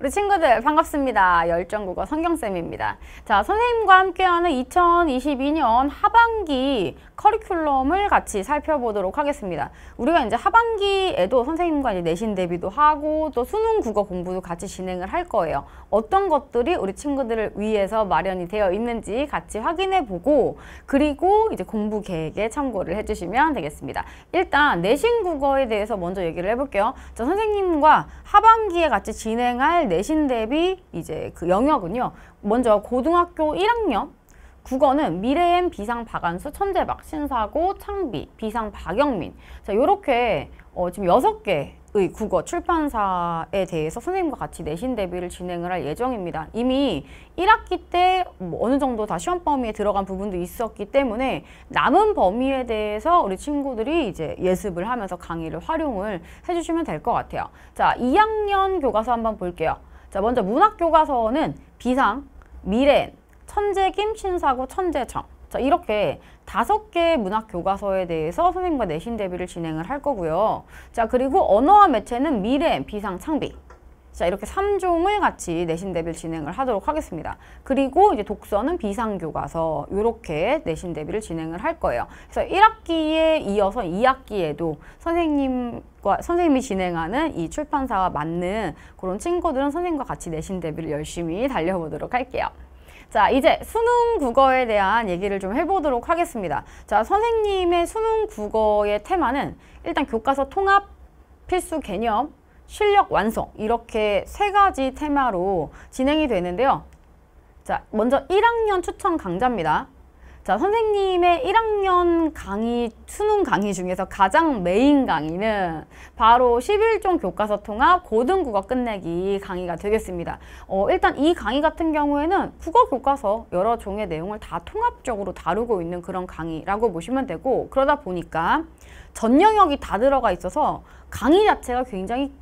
우리 친구들 반갑습니다. 열정국어 성경쌤입니다. 자, 선생님과 함께하는 2022년 하반기 커리큘럼을 같이 살펴보도록 하겠습니다. 우리가 이제 하반기에도 선생님과 이제 내신 대비도 하고 또 수능 국어 공부도 같이 진행을 할 거예요. 어떤 것들이 우리 친구들을 위해서 마련이 되어 있는지 같이 확인해 보고 그리고 이제 공부 계획에 참고를 해주시면 되겠습니다. 일단 내신 국어에 대해서 먼저 얘기를 해볼게요. 저 선생님과 하반기에 같이 진행할 내신 대비 이제 그 영역은요. 먼저 고등학교 1학년 국어는 미래엔 비상 박안수, 천재박, 신사고, 창비, 비상 박영민. 자, 요렇게 어, 지금 여섯 개의 국어 출판사에 대해서 선생님과 같이 내신 대비를 진행을 할 예정입니다. 이미 1학기 때뭐 어느 정도 다 시험 범위에 들어간 부분도 있었기 때문에 남은 범위에 대해서 우리 친구들이 이제 예습을 하면서 강의를 활용을 해주시면 될 것 같아요. 자, 2학년 교과서 한번 볼게요. 자, 먼저 문학 교과서는 비상, 미래, 천재김, 신사고, 천재청. 자, 이렇게 다섯 개의 문학 교과서에 대해서 선생님과 내신 대비를 진행을 할 거고요. 자, 그리고 언어와 매체는 미래, 비상, 창비. 자, 이렇게 삼종을 같이 내신 대비를 진행을 하도록 하겠습니다. 그리고 이제 독서는 비상 교과서 이렇게 내신 대비를 진행을 할 거예요. 그래서 1학기에 이어서 2학기에도 선생님과 선생님이 진행하는 이 출판사와 맞는 그런 친구들은 선생님과 같이 내신 대비를 열심히 달려보도록 할게요. 자, 이제 수능 국어에 대한 얘기를 좀 해보도록 하겠습니다. 자, 선생님의 수능 국어의 테마는 일단 교과서 통합, 필수 개념, 실력 완성 이렇게 세 가지 테마로 진행이 되는데요. 자, 먼저 1학년 추천 강좌입니다. 자, 선생님의 1학년 강의, 수능 강의 중에서 가장 메인 강의는 바로 11종 교과서 통합 고등국어 끝내기 강의가 되겠습니다. 어, 일단 이 강의 같은 경우에는 국어 교과서 여러 종의 내용을 다 통합적으로 다루고 있는 그런 강의라고 보시면 되고 그러다 보니까 전 영역이 다 들어가 있어서 강의 자체가 굉장히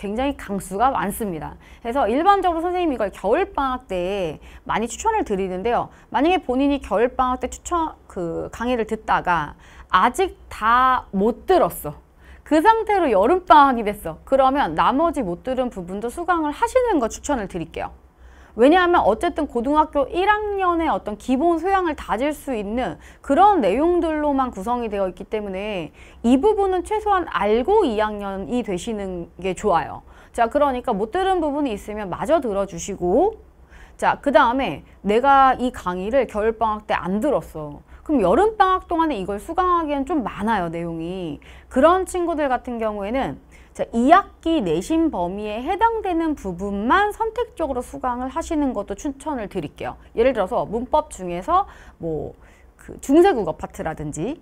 굉장히 강수가 많습니다. 그래서 일반적으로 선생님이 이걸 겨울방학 때 많이 추천을 드리는데요. 만약에 본인이 겨울방학 때 추천 그 강의를 듣다가 아직 다 못 들었어. 그 상태로 여름방학이 됐어. 그러면 나머지 못 들은 부분도 수강을 하시는 거 추천을 드릴게요. 왜냐하면 어쨌든 고등학교 1학년의 어떤 기본 소양을 다질 수 있는 그런 내용들로만 구성이 되어 있기 때문에 이 부분은 최소한 알고 2학년이 되시는 게 좋아요. 자, 그러니까 못 들은 부분이 있으면 마저 들어주시고 자, 그 다음에 내가 이 강의를 겨울방학 때 안 들었어. 그럼 여름방학 동안에 이걸 수강하기엔 좀 많아요, 내용이. 그런 친구들 같은 경우에는 자, 2학기 내신 범위에 해당되는 부분만 선택적으로 수강을 하시는 것도 추천을 드릴게요. 예를 들어서 문법 중에서 뭐그 중세국어 파트라든지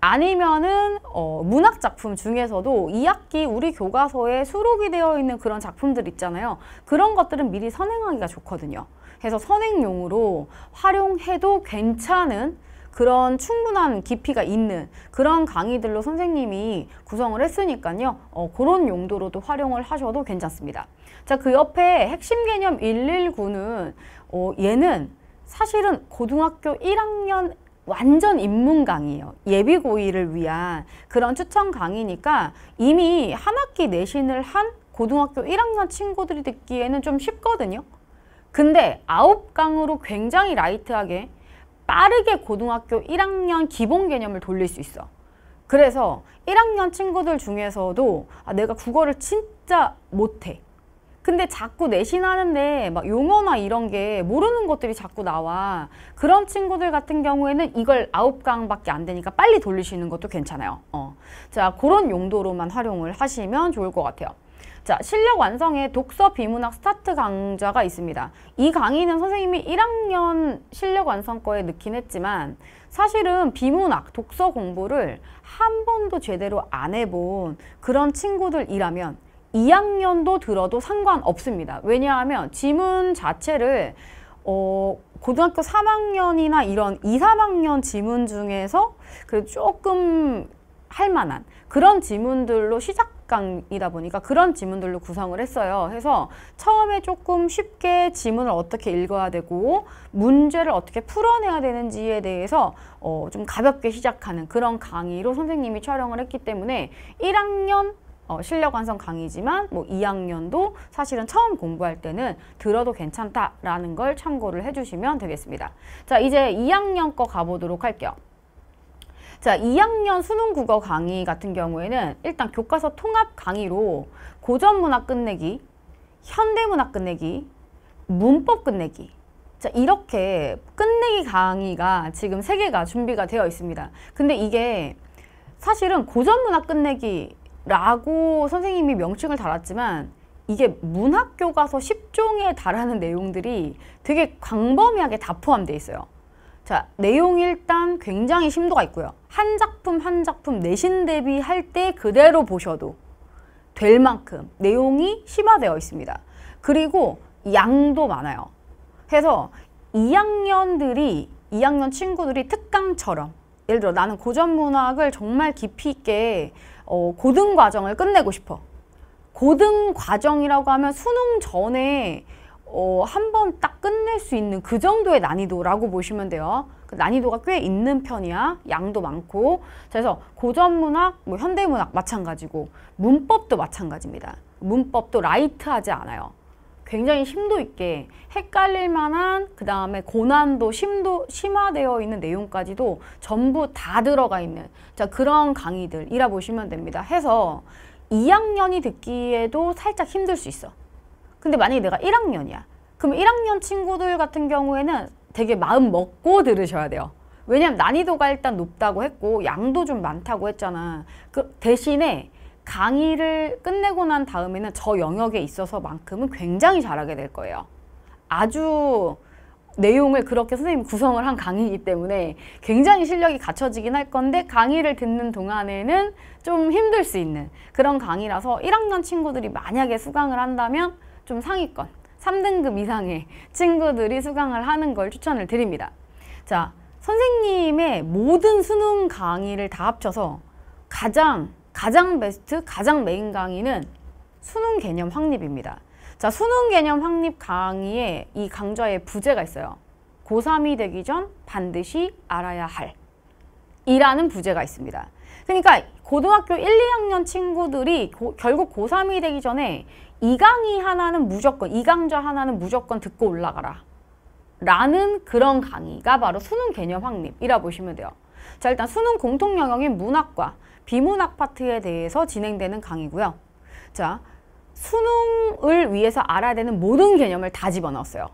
아니면은 어, 문학 작품 중에서도 2학기 우리 교과서에 수록이 되어 있는 그런 작품들 있잖아요. 그런 것들은 미리 선행하기가 좋거든요. 그래서 선행용으로 활용해도 괜찮은 그런 충분한 깊이가 있는 그런 강의들로 선생님이 구성을 했으니까요. 어, 그런 용도로도 활용을 하셔도 괜찮습니다. 자, 그 옆에 핵심 개념 119는 어, 얘는 사실은 고등학교 1학년 완전 입문 강의예요. 예비 고의를 위한 그런 추천 강의니까 이미 한 학기 내신을 한 고등학교 1학년 친구들이 듣기에는 좀 쉽거든요. 근데 9 강으로 굉장히 라이트하게 빠르게 고등학교 1학년 기본 개념을 돌릴 수 있어. 그래서 1학년 친구들 중에서도 아, 내가 국어를 진짜 못해. 근데 자꾸 내신하는데 막 용어나 이런 게 모르는 것들이 자꾸 나와. 그런 친구들 같은 경우에는 이걸 아홉 강밖에안 되니까 빨리 돌리시는 것도 괜찮아요. 어. 자, 그런 용도로만 활용을 하시면 좋을 것 같아요. 자, 실력 완성의 독서 비문학 스타트 강좌가 있습니다. 이 강의는 선생님이 1학년 실력 완성거에 넣긴 했지만 사실은 비문학, 독서 공부를 한 번도 제대로 안 해본 그런 친구들이라면 2학년도 들어도 상관없습니다. 왜냐하면 지문 자체를 어, 고등학교 3학년이나 이런 2, 3학년 지문 중에서 그 조금 할 만한 그런 지문들로 시작 강이다 보니까 그런 지문들로 구성을 했어요. 해서 처음에 조금 쉽게 지문을 어떻게 읽어야 되고 문제를 어떻게 풀어내야 되는지에 대해서 어, 좀 가볍게 시작하는 그런 강의로 선생님이 촬영을 했기 때문에 1학년 어, 실력 완성 강의지만 뭐 2학년도 사실은 처음 공부할 때는 들어도 괜찮다라는 걸 참고를 해주시면 되겠습니다. 자 이제 2학년 거 가보도록 할게요. 자, 2학년 수능 국어 강의 같은 경우에는 일단 교과서 통합 강의로 고전 문학 끝내기, 현대 문학 끝내기, 문법 끝내기 자 이렇게 끝내기 강의가 지금 세개가 준비가 되어 있습니다. 근데 이게 사실은 고전문학 끝내기라고 선생님이 명칭을 달았지만 이게 문학교과서 10종에 달하는 내용들이 되게 광범위하게 다 포함되어 있어요. 자, 내용 일단 굉장히 심도가 있고요. 한 작품 한 작품 내신 대비할 때 그대로 보셔도 될 만큼 내용이 심화되어 있습니다. 그리고 양도 많아요. 해서 2학년들이 2학년 친구들이 특강처럼 예를 들어 나는 고전문학을 정말 깊이 있게 어, 고등 과정을 끝내고 싶어. 고등 과정이라고 하면 수능 전에 어, 한 번 딱 끝낼 수 있는 그 정도의 난이도라고 보시면 돼요. 그 난이도가 꽤 있는 편이야. 양도 많고. 그래서 고전문학, 뭐 현대문학 마찬가지고 문법도 마찬가지입니다. 문법도 라이트하지 않아요. 굉장히 심도 있게 헷갈릴 만한 그 다음에 고난도 심도 심화되어 있는 내용까지도 전부 다 들어가 있는 자 그런 강의들이라 보시면 됩니다. 해서 2학년이 듣기에도 살짝 힘들 수 있어. 근데 만약에 내가 1학년이야. 그럼 1학년 친구들 같은 경우에는 되게 마음 먹고 들으셔야 돼요. 왜냐면 난이도가 일단 높다고 했고 양도 좀 많다고 했잖아. 그 대신에 강의를 끝내고 난 다음에는 저 영역에 있어서만큼은 굉장히 잘하게 될 거예요. 아주 내용을 그렇게 선생님이 구성을 한 강의이기 때문에 굉장히 실력이 갖춰지긴 할 건데 강의를 듣는 동안에는 좀 힘들 수 있는 그런 강의라서 1학년 친구들이 만약에 수강을 한다면 좀 상위권, 3등급 이상의 친구들이 수강을 하는 걸 추천을 드립니다. 자, 선생님의 모든 수능 강의를 다 합쳐서 가장, 가장 베스트, 가장 메인 강의는 수능 개념 확립입니다. 자, 수능 개념 확립 강의에 이 강좌의 부제가 있어요. 고3이 되기 전 반드시 알아야 할 이라는 부제가 있습니다. 그러니까 고등학교 1, 2학년 친구들이 고, 결국 고3이 되기 전에 이 강의 하나는 무조건 이 강좌 하나는 무조건 듣고 올라가라 라는 그런 강의가 바로 수능 개념 확립이라 보시면 돼요. 자 일단 수능 공통 영역인 문학과 비문학 파트에 대해서 진행되는 강의고요. 자 수능을 위해서 알아야 되는 모든 개념을 다 집어넣었어요.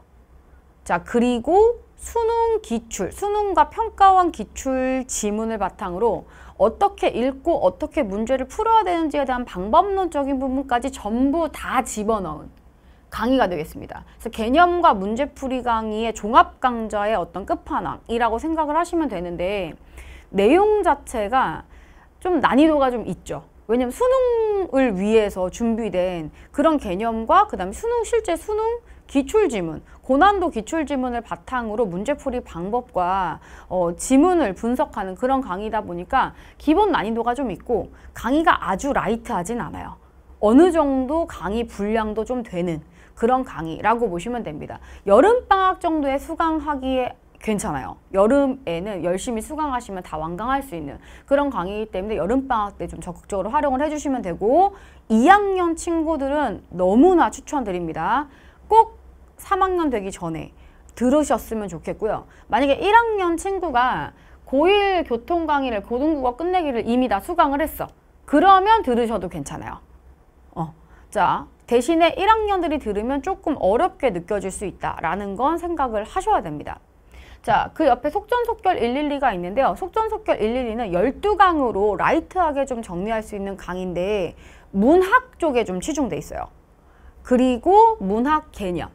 자 그리고 수능 기출, 수능과 평가원 기출 지문을 바탕으로 어떻게 읽고 어떻게 문제를 풀어야 되는지에 대한 방법론적인 부분까지 전부 다 집어넣은 강의가 되겠습니다. 그래서 개념과 문제풀이 강의의 종합 강좌의 어떤 끝판왕이라고 생각을 하시면 되는데 내용 자체가 좀 난이도가 좀 있죠. 왜냐면 수능을 위해서 준비된 그런 개념과 그다음에 수능 실제 수능 기출지문, 고난도 기출지문을 바탕으로 문제풀이 방법과 어, 지문을 분석하는 그런 강의다 보니까 기본 난이도가 좀 있고 강의가 아주 라이트하진 않아요. 어느 정도 강의 분량도 좀 되는 그런 강의라고 보시면 됩니다. 여름방학 정도에 수강하기에 괜찮아요. 여름에는 열심히 수강하시면 다 완강할 수 있는 그런 강의이기 때문에 여름방학 때 좀 적극적으로 활용을 해주시면 되고 2학년 친구들은 너무나 추천드립니다. 꼭 3학년 되기 전에 들으셨으면 좋겠고요. 만약에 1학년 친구가 고1 교통 강의를 고등국어 끝내기를 이미 다 수강을 했어. 그러면 들으셔도 괜찮아요. 어. 자, 대신에 1학년들이 들으면 조금 어렵게 느껴질 수 있다라는 건 생각을 하셔야 됩니다. 자, 그 옆에 속전속결 112가 있는데요. 속전속결 112는 12강으로 라이트하게 좀 정리할 수 있는 강인데 문학 쪽에 좀 치중돼 있어요. 그리고 문학 개념.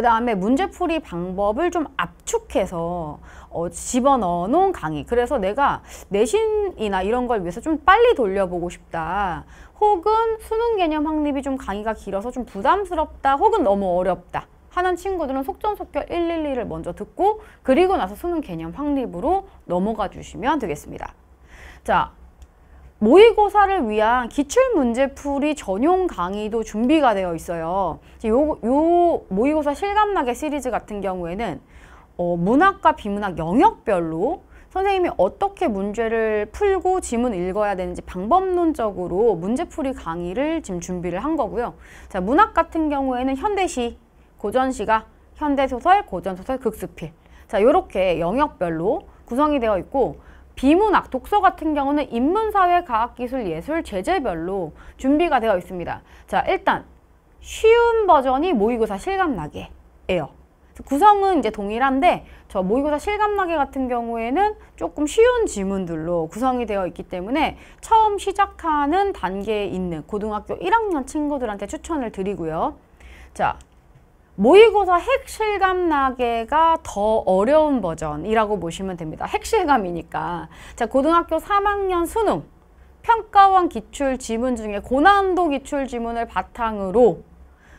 그 다음에 문제풀이 방법을 좀 압축해서 어, 집어넣어 놓은 강의 그래서 내가 내신이나 이런 걸 위해서 좀 빨리 돌려보고 싶다 혹은 수능 개념 확립이 좀 강의가 길어서 좀 부담스럽다 혹은 너무 어렵다 하는 친구들은 속전속결 112를 먼저 듣고 그리고 나서 수능 개념 확립으로 넘어가 주시면 되겠습니다 자 모의고사를 위한 기출문제풀이 전용 강의도 준비가 되어 있어요. 요, 요 모의고사 실감나게 시리즈 같은 경우에는 어, 문학과 비문학 영역별로 선생님이 어떻게 문제를 풀고 지문 읽어야 되는지 방법론적으로 문제풀이 강의를 지금 준비를 한 거고요. 자, 문학 같은 경우에는 현대시, 고전시가, 현대소설, 고전소설, 극수필. 자, 요렇게 영역별로 구성이 되어 있고 비문학, 독서 같은 경우는 인문사회, 과학기술, 예술, 제재별로 준비가 되어 있습니다. 자, 일단 쉬운 버전이 모의고사 실감나게예요. 구성은 이제 동일한데 저 모의고사 실감나게 같은 경우에는 조금 쉬운 지문들로 구성이 되어 있기 때문에 처음 시작하는 단계에 있는 고등학교 1학년 친구들한테 추천을 드리고요. 자, 모의고사 핵실감 나게가 더 어려운 버전이라고 보시면 됩니다. 핵실감이니까. 자, 고등학교 3학년 수능. 평가원 기출 지문 중에 고난도 기출 지문을 바탕으로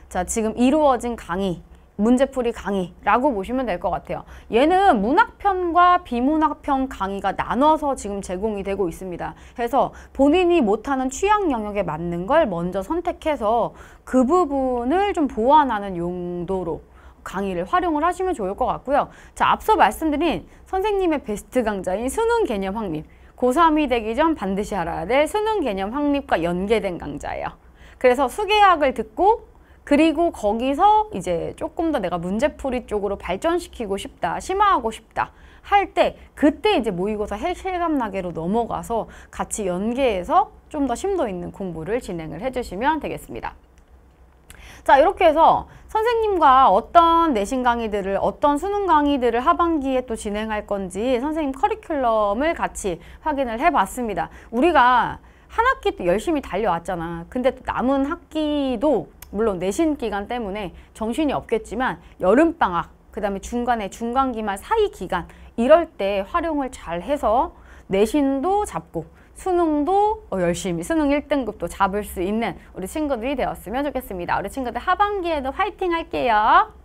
자, 지금 이루어진 강의 문제풀이 강의라고 보시면 될 것 같아요. 얘는 문학편과 비문학편 강의가 나눠서 지금 제공이 되고 있습니다. 그서 본인이 못하는 취향 영역에 맞는 걸 먼저 선택해서 그 부분을 좀 보완하는 용도로 강의를 활용을 하시면 좋을 것 같고요. 자, 앞서 말씀드린 선생님의 베스트 강좌인 수능 개념 확립. 고3이 되기 전 반드시 알아야 될 수능 개념 확립과 연계된 강좌예요. 그래서 수계학을 듣고 그리고 거기서 이제 조금 더 내가 문제풀이 쪽으로 발전시키고 싶다, 심화하고 싶다 할 때 그때 이제 모의고사 실감나게로 넘어가서 같이 연계해서 좀 더 심도 있는 공부를 진행을 해주시면 되겠습니다. 자 이렇게 해서 선생님과 어떤 내신 강의들을 어떤 수능 강의들을 하반기에 또 진행할 건지 선생님 커리큘럼을 같이 확인을 해봤습니다. 우리가 한 학기 또 열심히 달려왔잖아. 근데 남은 학기도 물론 내신 기간 때문에 정신이 없겠지만 여름방학 그 다음에 중간에 중간기말 사이 기간 이럴 때 활용을 잘 해서 내신도 잡고 수능도 어, 열심히 수능 1등급도 잡을 수 있는 우리 친구들이 되었으면 좋겠습니다. 우리 친구들 하반기에도 화이팅 할게요.